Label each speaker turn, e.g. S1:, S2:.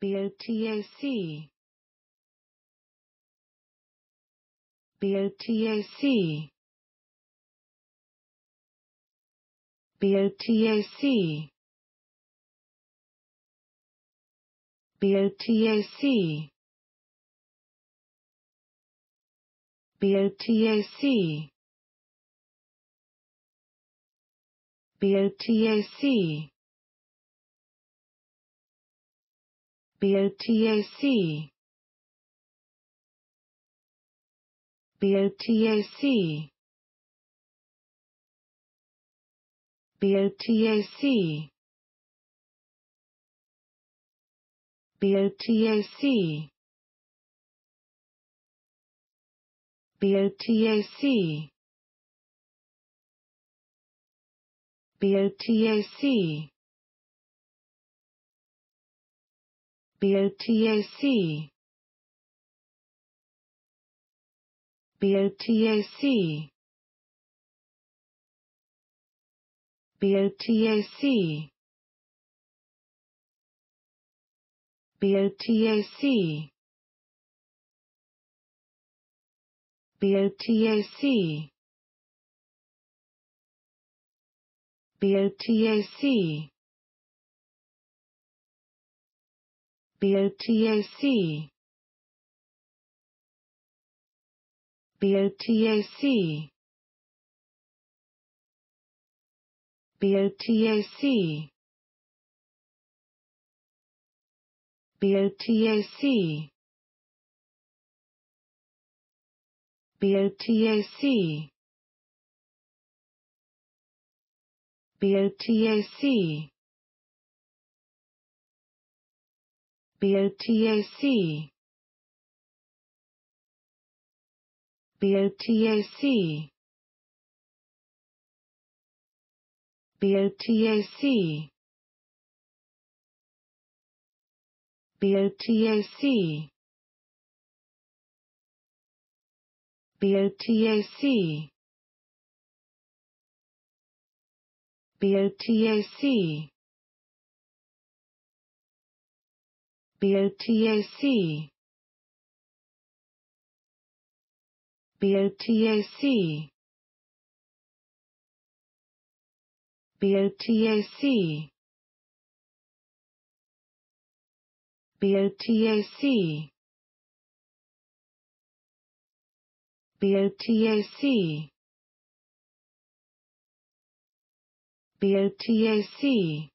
S1: BOTAC BOTAC BOTAC BOTAC BOTAC BOTAC BOTAC BOTAC BOTAC BOTAC BOTAC BOTAC BOTAC BOTAC BOTAC BOTAC BOTAC BOTAC BOTAC BOTAC BOTAC BOTAC BOTAC BOTAC BOTAC BOTAC BOTAC BOTAC BOTAC BOTAC BOTAC BOTAC BOTAC BOTAC BOTAC BOTAC